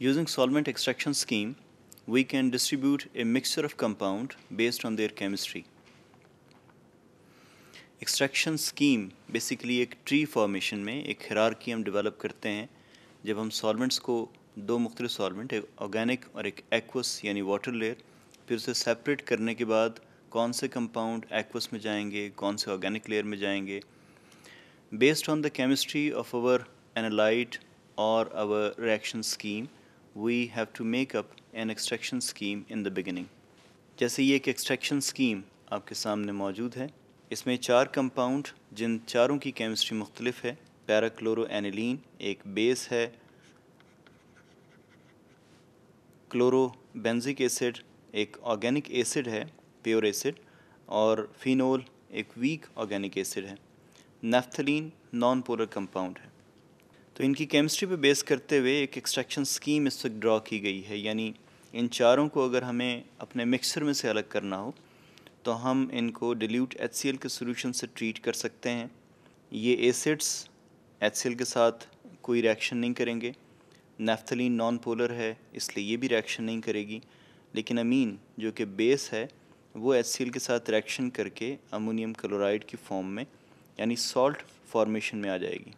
Using solvent extraction scheme, we can distribute a mixture of compound based on their chemistry. Extraction scheme basically एक tree formation में एक हरारकी हम develop करते हैं जब हम सॉल्वेंट्स को दो मुख्तलि सॉल्वेंट एक ऑर्गेनिक और एक एक्वस यानी वाटर लेयर फिर उसे सेपरेट करने के बाद कौन से कंपाउंड एक्वस में जाएंगे कौन से ऑर्गेनिक लेयर में जाएंगे based on the chemistry of our analyte और our reaction scheme we have to make up an extraction scheme in the beginning जैसे ये एक एक्सट्रैक्शन स्कीम आपके सामने मौजूद है इसमें चार कंपाउंड जिन चारों की केमिस्ट्री मुख्तलिफ है पैराक्लोरो एनिलीन एक बेस है क्लोरोबेंजिक एसिड एक ऑर्गेनिक एसिड है प्योर एसिड और फिनोल एक वीक ऑर्गेनिक एसिड है नेफ्थलीन नॉन पोलर कंपाउंड है तो इनकी केमिस्ट्री पे बेस करते हुए एक एक्सट्रैक्शन स्कीम इस वक्त ड्रॉ की गई है यानी इन चारों को अगर हमें अपने मिक्सर में से अलग करना हो तो हम इनको डिल्यूट एच के सोल्यूशन से ट्रीट कर सकते हैं ये एसिड्स एच के साथ कोई रिएक्शन नहीं करेंगे नेफ्थलिन नॉन पोलर है इसलिए ये भी रिएक्शन नहीं करेगी लेकिन अमीन जो कि बेस है वो एच के साथ रिएक्शन करके अमोनियम क्लोराइड की फॉर्म में यानी सॉल्ट फॉर्मेशन में आ जाएगी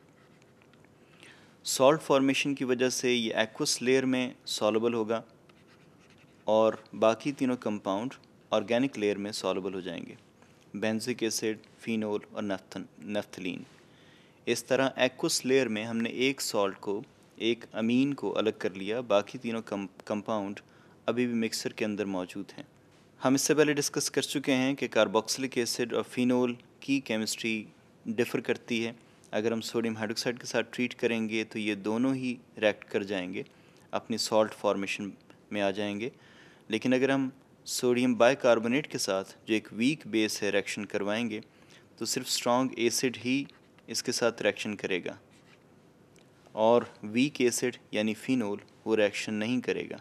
सॉल्ट फॉर्मेशन की वजह से ये एक्वस लेयर में सॉलेबल होगा और बाकी तीनों कंपाउंड ऑर्गेनिक लेयर में सॉलेबल हो जाएंगे बेंजिक एसिड फिनोल और नफ्थन नफ्थलिन इस तरह एक्वस लेयर में हमने एक सॉल्ट को एक अमीन को अलग कर लिया बाकी तीनों कंपाउंड अभी भी मिक्सर के अंदर मौजूद हैं हम इससे पहले डिस्कस कर चुके हैं कि कार्बोक्सिलिक एसिड और फिनोल की केमिस्ट्री डिफ़र करती है अगर हम सोडियम हाइड्रोक्साइड के साथ ट्रीट करेंगे तो ये दोनों ही रिएक्ट कर जाएंगे अपनी सॉल्ट फॉर्मेशन में आ जाएंगे लेकिन अगर हम सोडियम बाइकार्बोनेट के साथ जो एक वीक बेस है रिएक्शन करवाएंगे तो सिर्फ स्ट्रॉन्ग एसिड ही इसके साथ रिएक्शन करेगा और वीक एसिड यानी फिनोल वो रिएक्शन नहीं करेगा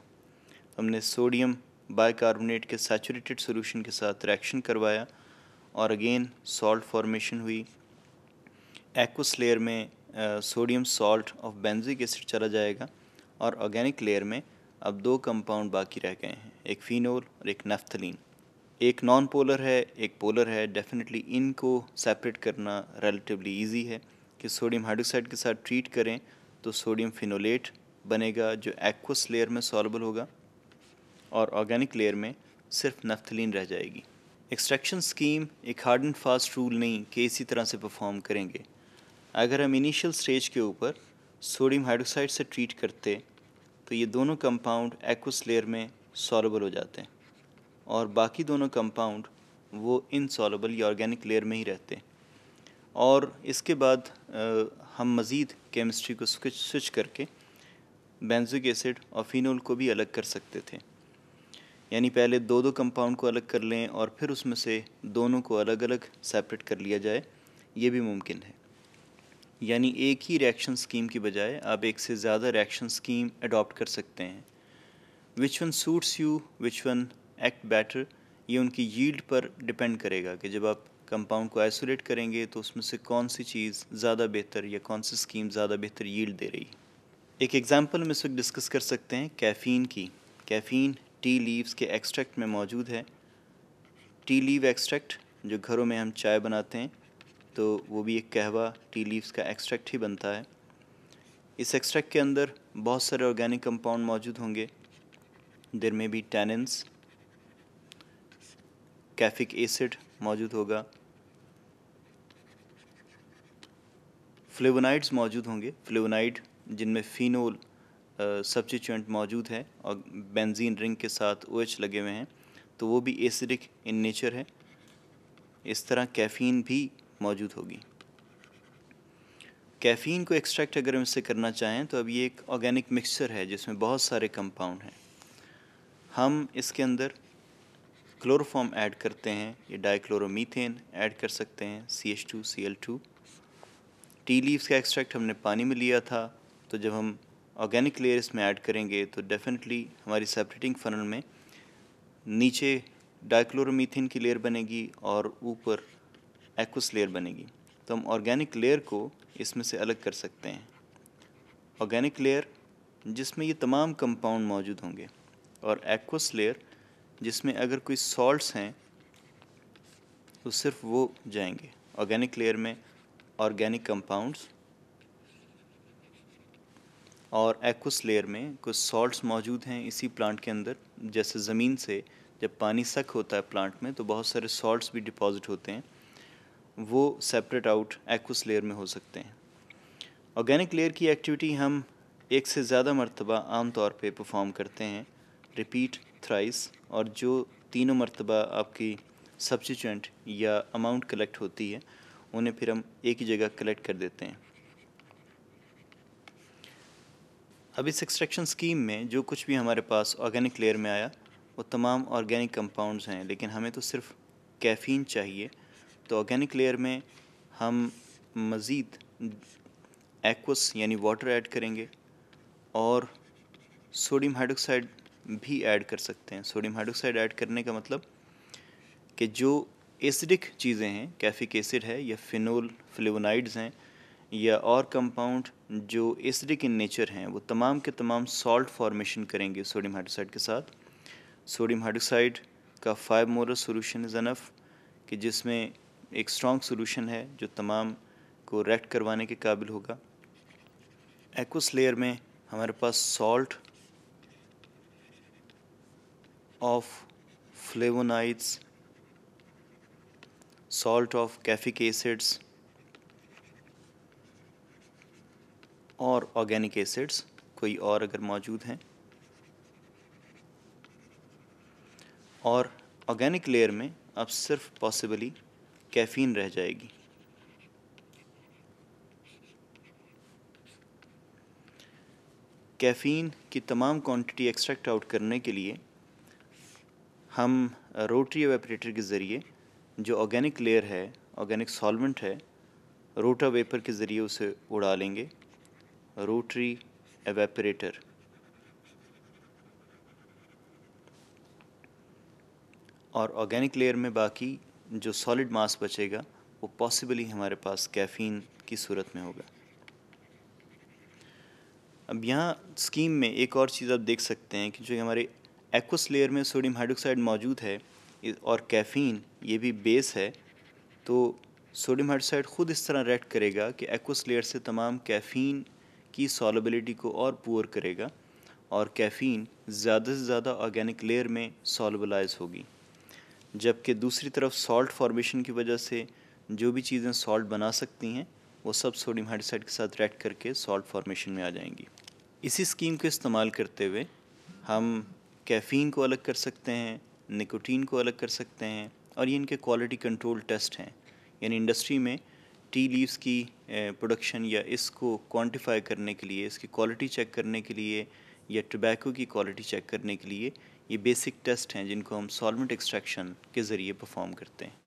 हमने सोडियम बाइकार्बोनेट के सैचुरेटेड सॉल्यूशन के साथ रिएक्शन करवाया और अगेन सॉल्ट फॉर्मेशन हुई एक्वस लेयर में sodium salt of benzoic acid चला जाएगा और ऑर्गेनिक लेयर में अब दो कंपाउंड बाकी रह गए हैं एक फिनोल और एक नफ्थलिन एक नॉन पोलर है एक पोलर है डेफिनेटली इनको सेपरेट करना रिलेटिवली इजी है कि सोडियम हाइड्रोक्साइड के साथ ट्रीट करें तो सोडियम फिनोलेट बनेगा जो एक्वस लेयर में सॉल्बल होगा और ऑर्गेनिक लेयर में सिर्फ नफ्थलिन रह जाएगी एक्सट्रैक्शन स्कीम एक हार्ड एंड फास्ट रूल नहीं कि इसी तरह से परफॉर्म करेंगे अगर हम इनिशियल स्टेज के ऊपर सोडियम हाइड्रोक्साइड से ट्रीट करते तो ये दोनों कंपाउंड एक्वस लेयर में सॉलेबल हो जाते हैं और बाकी दोनों कंपाउंड वो इनसॉलेबल या ऑर्गेनिक लेयर में ही रहते और इसके बाद आ, हम मज़ीद केमिस्ट्री को स्विच करके बेंजिक एसिड और फिनोल को भी अलग कर सकते थे यानी पहले दो दो कंपाउंड को अलग कर लें और फिर उसमें से दोनों को अलग अलग सेपरेट कर लिया जाए ये भी मुमकिन है यानी एक ही रिएक्शन स्कीम की बजाय आप एक से ज़्यादा रिएक्शन स्कीम अडॉप्ट कर सकते हैं which one suits you which one act better ये उनकी यील्ड पर डिपेंड करेगा कि जब आप कंपाउंड को आइसोलेट करेंगे तो उसमें से कौन सी चीज़ ज़्यादा बेहतर या कौन सी स्कीम ज़्यादा बेहतर यील्ड दे रही एक एग्ज़ाम्पल हम इस वक्त डिस्कस कर सकते हैं कैफ़ीन की कैफ़ीन टी लीव्स के एक्सट्रैक्ट में मौजूद है टी लीव एक्सट्रैक्ट जो घरों में हम चाय बनाते हैं तो वो भी एक कहवा टी लीव्स का एक्सट्रैक्ट ही बनता है इस एक्सट्रैक्ट के अंदर बहुत सारे ऑर्गेनिक कंपाउंड मौजूद होंगे देर में भी टैनन्स कैफिक एसिड मौजूद होगा फ्लेवोनाइड्स मौजूद होंगे फ्लेवोनाइड जिनमें फिनोल सब्सिट्यूंट मौजूद है और बेंजीन रिंग के साथ ओ OH लगे हुए हैं तो वो भी एसिडिक इन नेचर है इस तरह कैफीन भी मौजूद होगी कैफ़ीन को एक्सट्रैक्ट अगर हम इससे करना चाहें तो अब ये एक ऑर्गेनिक मिक्सचर है जिसमें बहुत सारे कंपाउंड हैं हम इसके अंदर क्लोरोफॉर्म ऐड करते हैं ये डाइक्लोरोमीथेन ऐड कर सकते हैं C H two C L two tea leaves का एक्सट्रैक्ट हमने पानी में लिया था तो जब हम ऑर्गेनिक लेयर इसमें ऐड करेंगे तो डेफिनेटली हमारी सेपरेटिंग फनल में नीचे डाइक्लोरोमीथेन की लेयर बनेगी और ऊपर एक्वस लेयर बनेगी तो हम ऑर्गेनिक लेयर को इसमें से अलग कर सकते हैं ऑर्गेनिक लेयर जिसमें ये तमाम कंपाउंड मौजूद होंगे और एक्वस लेयर जिसमें अगर कोई सॉल्ट्स हैं तो सिर्फ वो जाएंगे ऑर्गेनिक लेयर में ऑर्गेनिक कंपाउंड्स और एक्वस लेयर में कुछ सॉल्ट्स मौजूद हैं इसी प्लांट के अंदर जैसे ज़मीन से जब पानी सख होता है प्लांट में तो बहुत सारे सॉल्ट्स भी डिपॉजिट होते हैं वो सेपरेट आउट एक्वस लेयर में हो सकते हैं ऑर्गेनिक लेयर की एक्टिविटी हम एक से ज़्यादा मरतबा आम तौर पे परफॉर्म करते हैं रिपीट थ्राइस और जो तीनों मरतबा आपकी सब्सिट्यूंट या अमाउंट कलेक्ट होती है उन्हें फिर हम एक ही जगह कलेक्ट कर देते हैं अब इस एक्सट्रैक्शन स्कीम में जो कुछ भी हमारे पास ऑर्गेनिक लेयर में आया वो तमाम ऑर्गेनिक कंपाउंड्स हैं लेकिन हमें तो सिर्फ कैफीन चाहिए तो ऑर्गेनिक लेयर में हम मज़ीद एक्वस यानी वाटर ऐड करेंगे और सोडियम हाइड्रोक्साइड भी ऐड कर सकते हैं सोडियम हाइड्रोक्साइड ऐड करने का मतलब कि जो एसिडिक चीज़ें हैं कैफिक एसिड है या फिनोल फ्लेवोनाइड्स हैं या और कंपाउंड जो एसिडिक इन नेचर हैं वो तमाम के तमाम सॉल्ट फॉर्मेशन करेंगे सोडियम हाइड्रोक्साइड के साथ सोडियम हाइड्रोक्साइड का five molar solution is enough कि जिसमें एक स्ट्रॉन्ग सोलूशन है जो तमाम को रेक्ट करवाने के काबिल होगा एक्वस लेयर में हमारे पास salt of flavonoids salt of caffeic acids और ऑर्गेनिक एसिड्स कोई और अगर मौजूद हैं और ऑर्गेनिक लेयर में अब सिर्फ पॉसिबली कैफीन रह जाएगी कैफ़ीन की तमाम क्वांटिटी एक्सट्रैक्ट आउट करने के लिए हम रोटरी एवेपरेटर के ज़रिए जो ऑर्गेनिक लेयर है ऑर्गेनिक सॉल्वेंट है रोटा वेपर के ज़रिए उसे उड़ा लेंगे रोटरी एवेपरेटर और ऑर्गेनिक लेयर में बाकी जो सॉलिड मास बचेगा वो पॉसिबली हमारे पास कैफ़ीन की सूरत में होगा अब यहाँ स्कीम में एक और चीज़ आप देख सकते हैं कि जो हमारे एक्वस लेयर में सोडियम हाइड्रोक्साइड मौजूद है और कैफ़ीन ये भी बेस है तो सोडियम हाइड्रोक्साइड ख़ुद इस तरह रेक्ट करेगा कि एक्वस लेयर से तमाम कैफ़ीन की सॉलेबिलिटी को और पुअर करेगा और कैफ़ीन ज़्यादा से ज़्यादा ऑर्गेनिक लेयर में सॉलबलाइज होगी जबकि दूसरी तरफ सॉल्ट फॉर्मेशन की वजह से जो भी चीज़ें सॉल्ट बना सकती हैं वो सब सोडियम हाइड्रोक्साइड के साथ रेड करके सॉल्ट फॉर्मेशन में आ जाएंगी इसी स्कीम को इस्तेमाल करते हुए हम कैफ़ीन को अलग कर सकते हैं निकोटीन को अलग कर सकते हैं और ये इनके क्वालिटी कंट्रोल टेस्ट हैं यानी इंडस्ट्री में टी लीव्स की प्रोडक्शन या इसको क्वांटिफाई करने के लिए इसकी क्वालिटी चेक करने के लिए या टोबैको की क्वालिटी चेक करने के लिए ये बेसिक टेस्ट हैं जिनको हम सॉलमेंट एक्सट्रैक्शन के ज़रिए परफॉर्म करते हैं